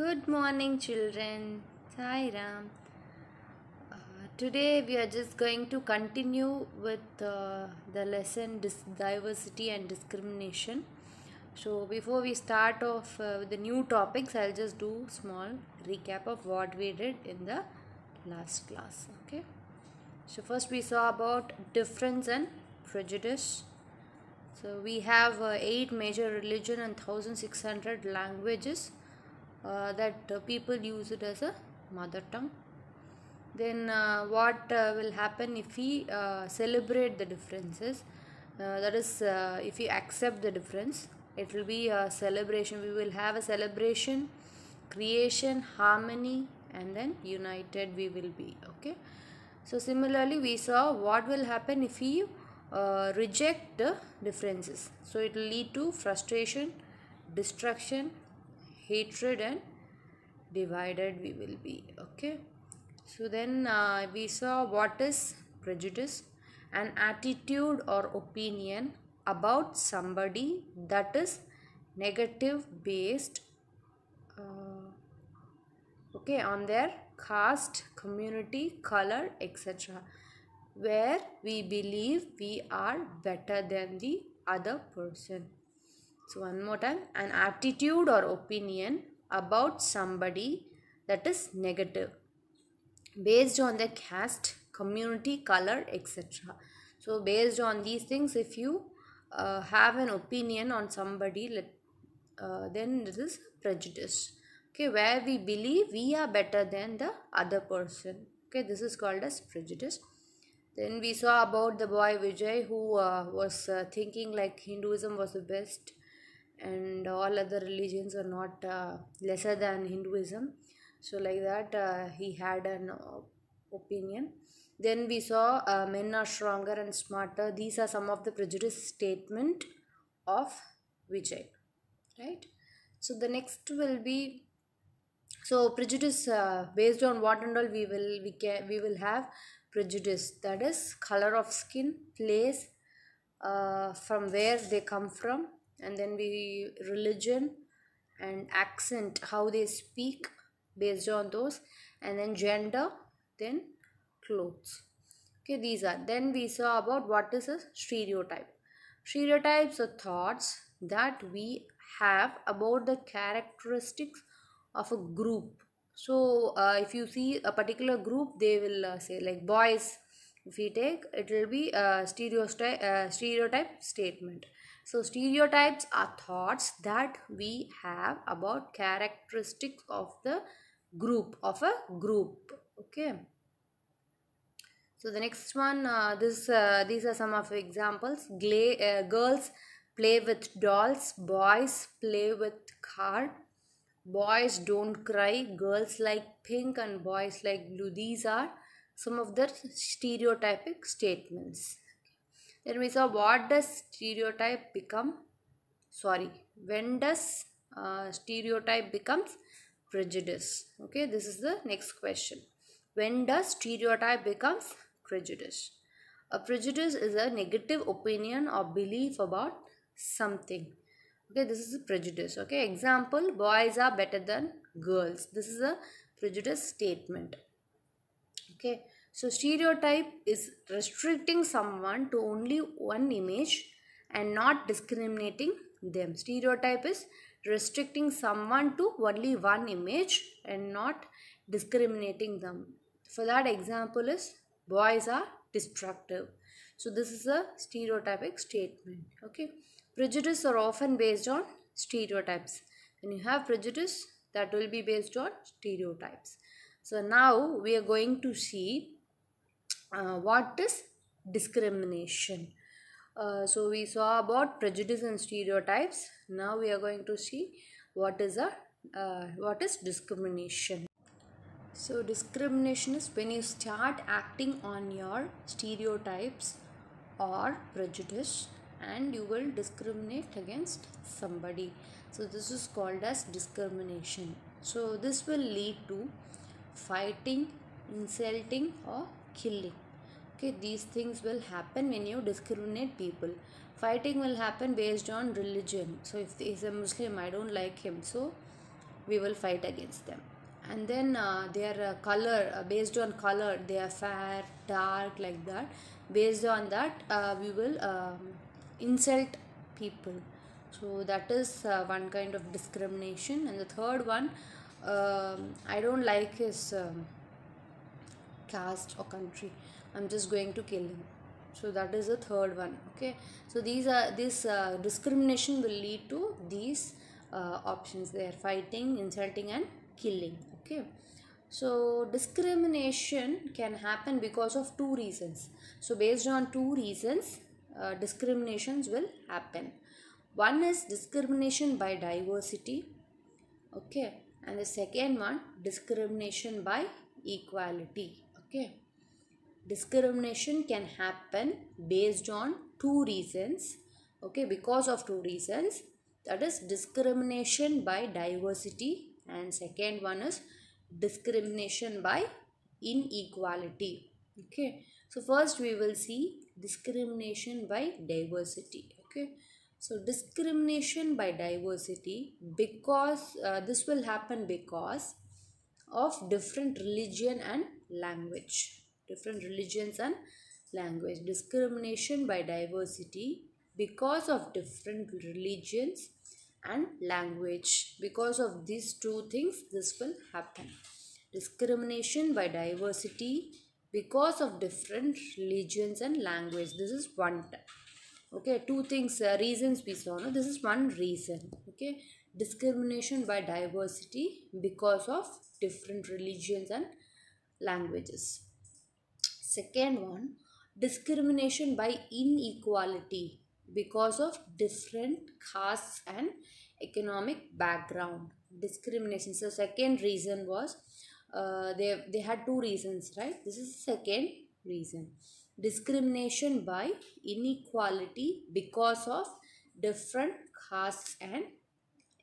Good morning, children. Hi, Ram. Uh, today, we are just going to continue with uh, the lesson diversity and discrimination. So, before we start off uh, with the new topics, I'll just do small recap of what we did in the last class. Okay. So, first we saw about difference and prejudice. So, we have uh, eight major religion and 1600 languages. Uh, that uh, people use it as a mother tongue then uh, what will happen if we celebrate the differences that is if we accept the difference it will be a celebration we will have a celebration creation harmony and then united we will be okay so similarly we saw what will happen if you uh, reject the differences so it will lead to frustration destruction hatred and divided we will be okay so then uh, we saw what is prejudice an attitude or opinion about somebody that is negative based uh, okay on their caste community color etc where we believe we are better than the other person so one more time an attitude or opinion about somebody that is negative based on the caste, community, color etc. So based on these things if you uh, have an opinion on somebody let, uh, then this is prejudice okay where we believe we are better than the other person okay this is called as prejudice then we saw about the boy vijay who uh, was uh, thinking like hinduism was the best and all other religions are not uh, lesser than hinduism so like that uh, he had an uh, opinion then we saw uh, men are stronger and smarter these are some of the prejudice statement of vijay right so the next will be so prejudice uh, based on what and all we will we can we will have prejudice that is color of skin place uh, from where they come from and then we religion and accent how they speak based on those and then gender then clothes okay these are then we saw about what is a stereotype stereotypes are thoughts that we have about the characteristics of a group so uh, if you see a particular group they will uh, say like boys if we take it will be a stereotype, uh, stereotype statement so stereotypes are thoughts that we have about characteristics of the group of a group. Okay. So the next one, uh, this uh, these are some of examples. Gla uh, girls play with dolls, boys play with car, boys don't cry, girls like pink and boys like blue. These are some of the stereotypic statements then we saw what does stereotype become sorry when does uh, stereotype becomes prejudice okay this is the next question when does stereotype becomes prejudice a prejudice is a negative opinion or belief about something okay this is a prejudice okay example boys are better than girls this is a prejudice statement okay so stereotype is restricting someone to only one image and not discriminating them. Stereotype is restricting someone to only one image and not discriminating them. For that example is boys are destructive. So this is a stereotypic statement. Okay. Prejudice are often based on stereotypes. When you have prejudice that will be based on stereotypes. So now we are going to see uh, what is discrimination uh, so we saw about prejudice and stereotypes now we are going to see what is a uh, what is discrimination so discrimination is when you start acting on your stereotypes or prejudice and you will discriminate against somebody so this is called as discrimination so this will lead to fighting insulting or killing okay these things will happen when you discriminate people fighting will happen based on religion so if he is a muslim i don't like him so we will fight against them and then uh, their uh, color uh, based on color they are fair dark like that based on that uh, we will um, insult people so that is uh, one kind of discrimination and the third one um, i don't like his um, caste or country i'm just going to kill him so that is the third one okay so these are this uh, discrimination will lead to these uh, options they are fighting insulting and killing okay so discrimination can happen because of two reasons so based on two reasons uh, discriminations will happen one is discrimination by diversity okay and the second one discrimination by equality okay discrimination can happen based on two reasons okay because of two reasons that is discrimination by diversity and second one is discrimination by inequality okay so first we will see discrimination by diversity okay so discrimination by diversity because uh, this will happen because of different religion and language different religions and language discrimination by diversity because of different religions and language because of these two things this will happen discrimination by diversity because of different religions and language this is one okay two things uh, reasons we saw no? this is one reason okay discrimination by diversity because of different religions and languages. Second one, discrimination by inequality because of different castes and economic background. Discrimination. So second reason was uh, they, they had two reasons, right? This is second reason. Discrimination by inequality because of different castes and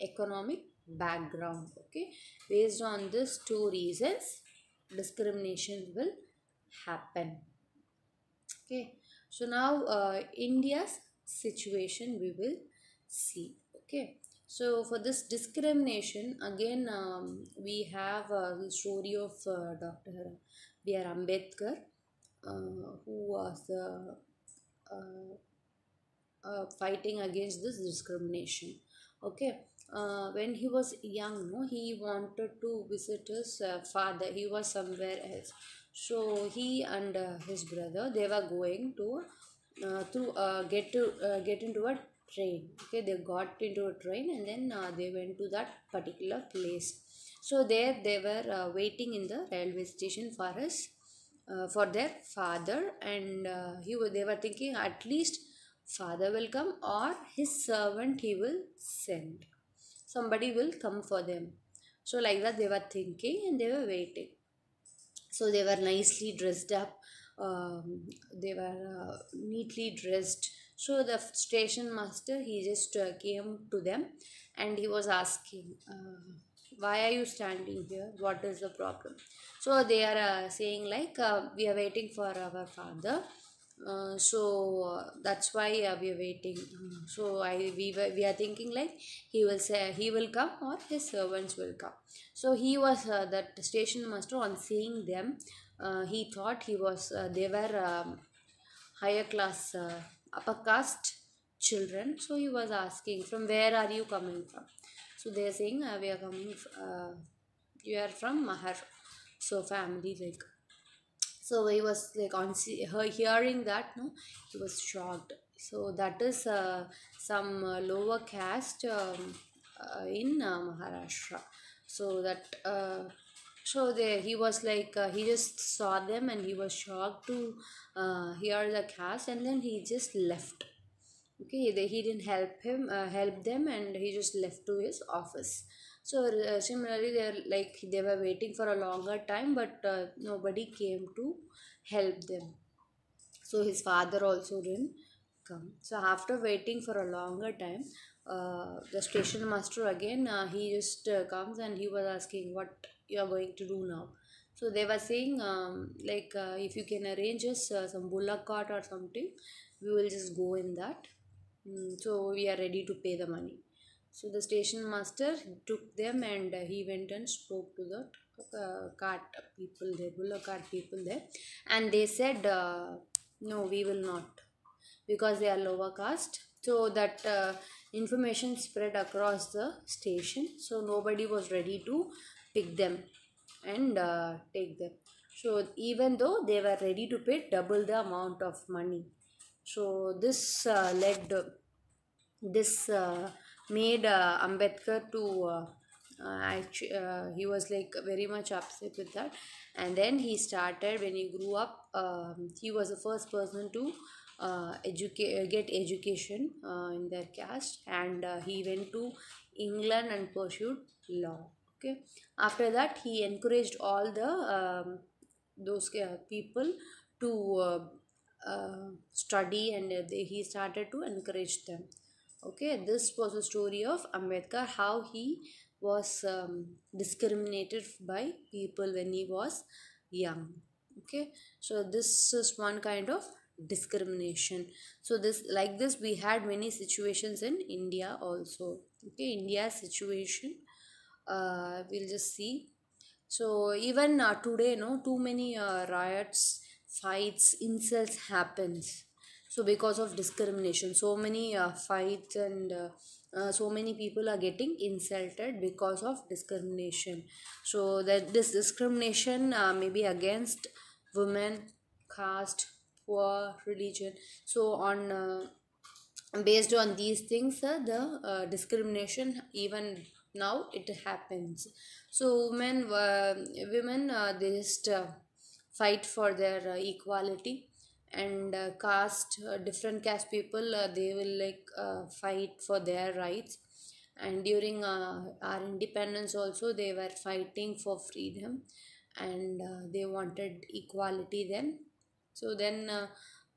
economic background. Okay. Based on these two reasons, discrimination will happen okay so now uh, india's situation we will see okay so for this discrimination again um, we have a uh, story of uh, dr b r ambedkar uh, who was uh, fighting against this discrimination okay uh, when he was young no, he wanted to visit his uh, father he was somewhere else so he and uh, his brother they were going to uh, to uh, get to uh, get into a train okay they got into a train and then uh, they went to that particular place so there they were uh, waiting in the railway station for us, uh, for their father and uh, he they were thinking at least father will come or his servant he will send somebody will come for them so like that they were thinking and they were waiting so they were nicely dressed up um, they were uh, neatly dressed so the station master he just uh, came to them and he was asking uh, why are you standing here what is the problem so they are uh, saying like uh, we are waiting for our father uh, so uh, that's why uh, we are waiting so i we were, we are thinking like he will say he will come or his servants will come so he was uh, that station master on seeing them uh, he thought he was they were um, higher class upper caste children so he was asking from where are you coming from so they are saying we are coming you are from mahar so family like so he was like on her hearing that no he was shocked so that is uh, some uh, lower caste um, uh, in uh, maharashtra so that uh, so there he was like uh, he just saw them and he was shocked to hear the caste and then he just left okay they, he didn't help him help them and he just left to his office so uh, similarly, they are like they were waiting for a longer time, but uh, nobody came to help them. So his father also didn't come. So after waiting for a longer time, uh, the station master again uh, he just uh, comes and he was asking what you are going to do now. So they were saying um, like uh, if you can arrange us uh, some bullock cart or something, we will just go in that. Mm, so we are ready to pay the money. So the station master took them and uh, he went and spoke to the uh, cart people there, bullock cart people there, and they said, uh, "No, we will not, because they are lower caste." So that uh, information spread across the station. So nobody was ready to pick them and uh, take them. So even though they were ready to pay double the amount of money, so this uh, led this. Uh, made uh, Ambedkar to uh, actually, uh, uh, he was like very much upset with that and then he started when he grew up um, he was the first person to uh, educate uh, get education uh, in their caste and uh, he went to England and pursued law okay after that he encouraged all the um, those uh, people to uh, uh, study and uh, they, he started to encourage them okay this was the story of ambedkar how he was um, discriminated by people when he was young okay so this is one kind of discrimination so this like this we had many situations in india also okay india situation uh, we'll just see so even uh, today no too many uh, riots fights insults happens so because of discrimination so many uh, fights and uh, uh, so many people are getting insulted because of discrimination so that this discrimination uh, may be against women caste poor religion so on uh, based on these things uh, the uh, discrimination even now it happens so women uh, women uh, they just uh, fight for their uh, equality and uh, caste uh, different caste people uh, they will like uh, fight for their rights and during uh, our independence also they were fighting for freedom and uh, they wanted equality then so then uh,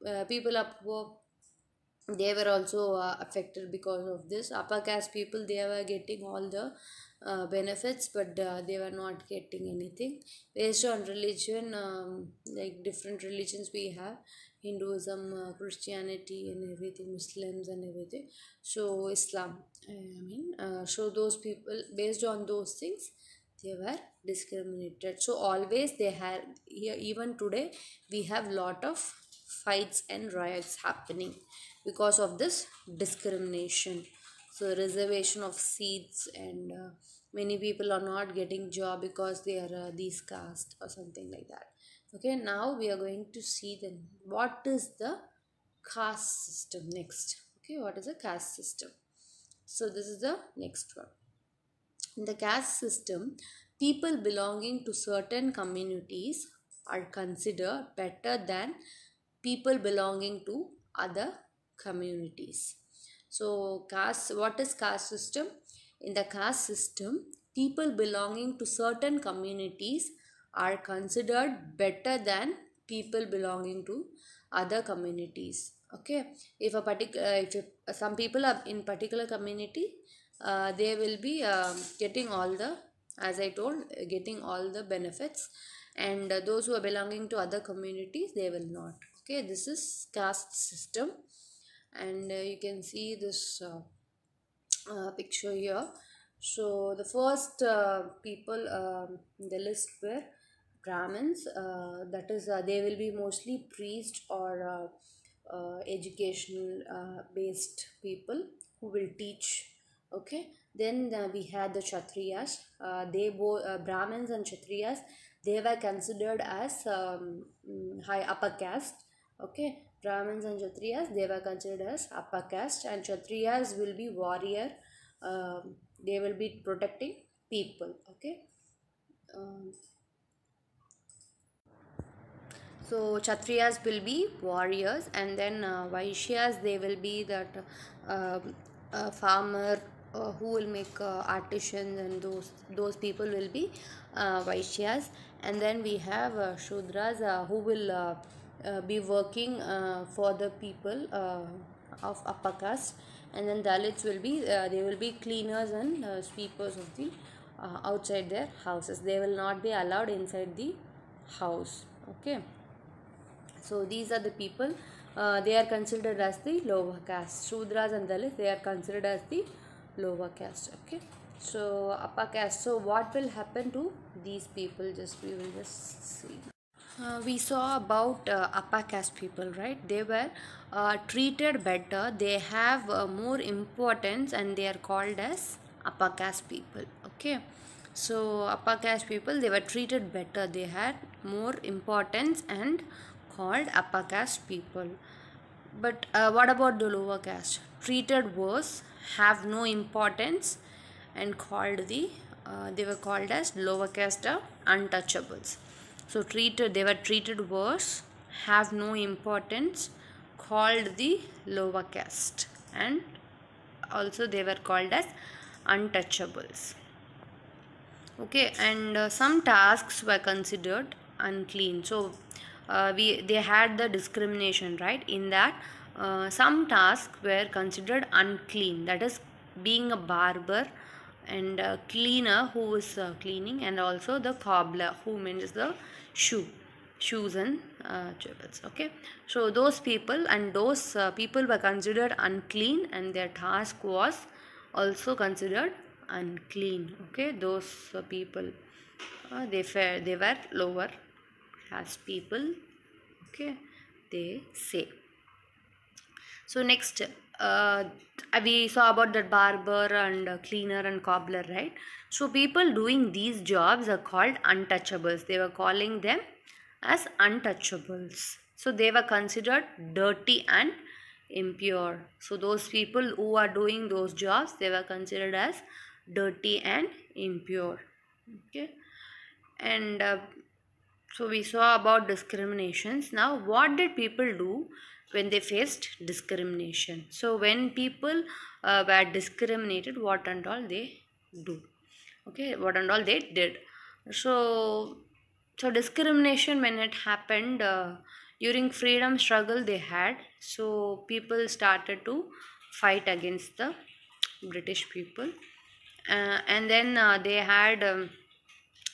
uh, people up they were also uh, affected because of this upper caste people they were getting all the uh, benefits but uh, they were not getting anything based on religion um, like different religions we have hinduism uh, christianity and everything muslims and everything so islam i mean uh, so those people based on those things they were discriminated so always they had here even today we have lot of fights and riots happening because of this discrimination so reservation of seats and uh, many people are not getting job because they are uh, these caste or something like that okay now we are going to see then what is the caste system next okay what is the caste system so this is the next one in the caste system people belonging to certain communities are considered better than people belonging to other communities. So caste, what is caste system? In the caste system, people belonging to certain communities are considered better than people belonging to other communities. Okay, if a particular, uh, if some people are in particular community, uh, they will be uh, getting all the, as I told, getting all the benefits, and uh, those who are belonging to other communities, they will not. Okay, this is caste system and uh, you can see this uh, uh, picture here so the first people um, in the list were Brahmins that is they will be mostly priests or uh, educational uh, based people who will teach okay then uh, we had the kshatriyas uh, they both uh, brahmins and kshatriyas they were considered as um, high upper caste okay Brahmins and Kshatriyas, they were considered as upper caste and Kshatriyas will be warrior. Uh, they will be protecting people. Okay. Um, so Kshatriyas will be warriors and then uh, Vaishyas, they will be that uh, uh, farmer uh, who will make uh, artisans and those those people will be uh, Vaishyas and then we have uh, Shudras uh, who will uh, uh, be working uh, for the people uh, of upper caste and then Dalits will be they will be cleaners and sweepers of the outside their houses they will not be allowed inside the house okay so these are the people uh, they are considered as the lower caste shudras and dalits they are considered as the lower caste okay so upper caste so what will happen to these people just we will just see uh, we saw about uh, upper caste people right they were uh, treated better they have uh, more importance and they are called as upper caste people okay so upper caste people they were treated better they had more importance and called upper caste people but uh, what about the lower caste treated worse have no importance and called the they were called as lower caste untouchables so treated they were treated worse have no importance called the lower caste and also they were called as untouchables okay and uh, some tasks were considered unclean so uh, we they had the discrimination right in that uh, some tasks were considered unclean that is being a barber and uh, cleaner who is uh, cleaning and also the cobbler who mends the shoe shoes and uh, chapels okay so those people and those uh, people were considered unclean and their task was also considered unclean okay those uh, people uh, they fare they were lower class people okay they say so next uh, we saw about the barber and cleaner and cobbler right so people doing these jobs are called untouchables they were calling them as untouchables so they were considered dirty and impure so those people who are doing those jobs they were considered as dirty and impure okay and uh, so we saw about discriminations. Now what did people do when they faced discrimination? So when people uh, were discriminated, what and all they do? Okay, what and all they did. So, so discrimination when it happened uh, during freedom struggle they had. So people started to fight against the British people. Uh, and then uh, they had um,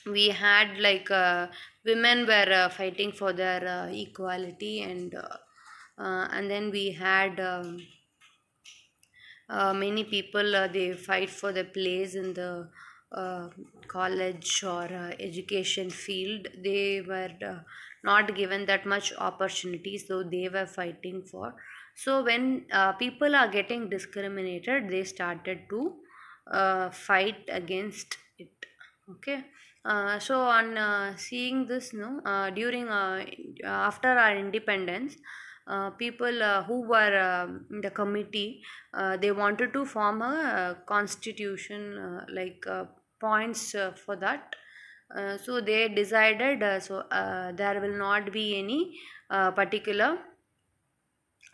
we had like uh, women were uh, fighting for their uh, equality and uh, and then we had um, many people they fight for their place in the uh, college or uh, education field they were uh, not given that much opportunity so they were fighting for so when people are getting discriminated they started to fight against it okay uh, so on uh, seeing this no uh, during uh, after our independence uh, people uh, who were uh, in the committee uh, they wanted to form a, uh, constitution uh, like uh, points uh, for that uh, so they decided uh, so uh, there will not be any uh, particular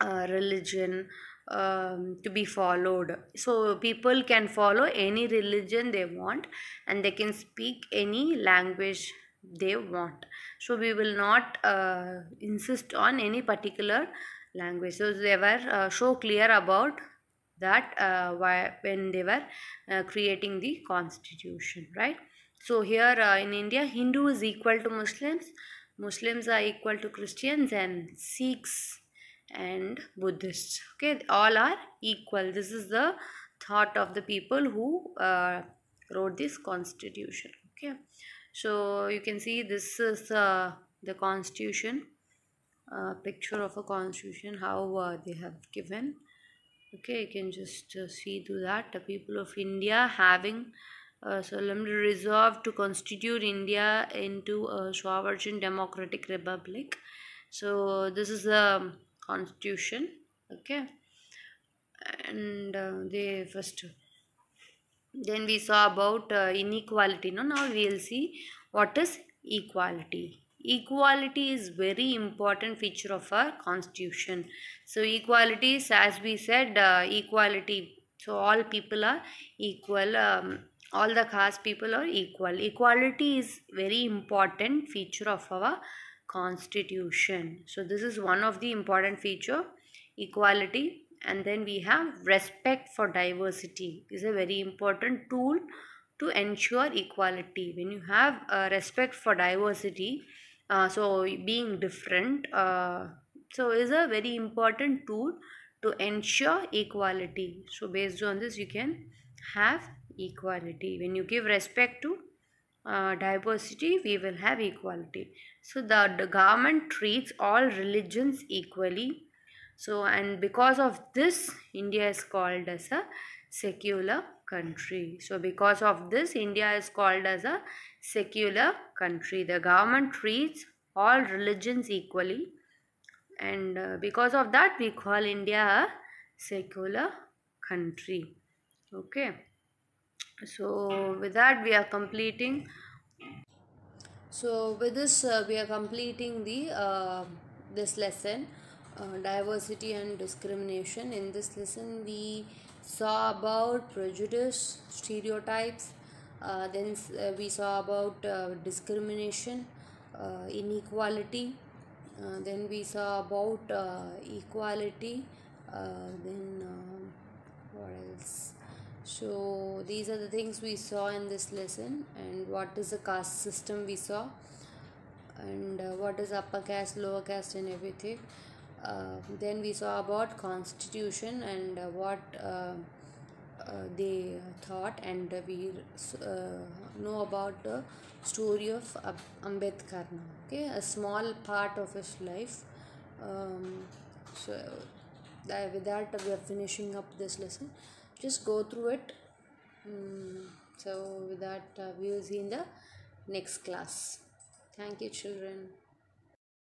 uh, religion um, to be followed so people can follow any religion they want and they can speak any language they want so we will not uh, insist on any particular language so they were uh, so clear about that uh, why, when they were uh, creating the constitution right so here uh, in india hindu is equal to muslims muslims are equal to christians and sikhs and Buddhists. Okay, all are equal. This is the thought of the people who uh, wrote this constitution. Okay, so you can see this is uh, the constitution, uh, picture of a constitution, how uh, they have given. Okay, you can just uh, see through that. The people of India having a uh, solemnly resolved to constitute India into a sovereign democratic republic. So this is the um, constitution okay and uh, first then we saw about uh, inequality no now we will see what is equality equality is very important feature of our constitution so equality is as we said uh, equality so all people are equal um, all the caste people are equal equality is very important feature of our constitution. So this is one of the important feature, equality and then we have respect for diversity is a very important tool to ensure equality. When you have uh, respect for diversity, uh, so being different, uh, so is a very important tool to ensure equality. So based on this you can have equality. When you give respect to uh, diversity, we will have equality. So the, the government treats all religions equally. So and because of this, India is called as a secular country. So because of this, India is called as a secular country. The government treats all religions equally. And uh, because of that, we call India a secular country. Okay so with that we are completing so with this uh, we are completing the uh, this lesson uh, diversity and discrimination in this lesson we saw about prejudice stereotypes then we saw about discrimination uh, inequality uh, then we saw about equality then so these are the things we saw in this lesson and what is the caste system we saw and uh, what is upper caste lower caste and everything uh, then we saw about constitution and uh, what uh, uh, they thought and we uh, know about the story of Ambedkar okay a small part of his life um, so with that we are finishing up this lesson just go through it mm, so with that uh, we will see in the next class thank you children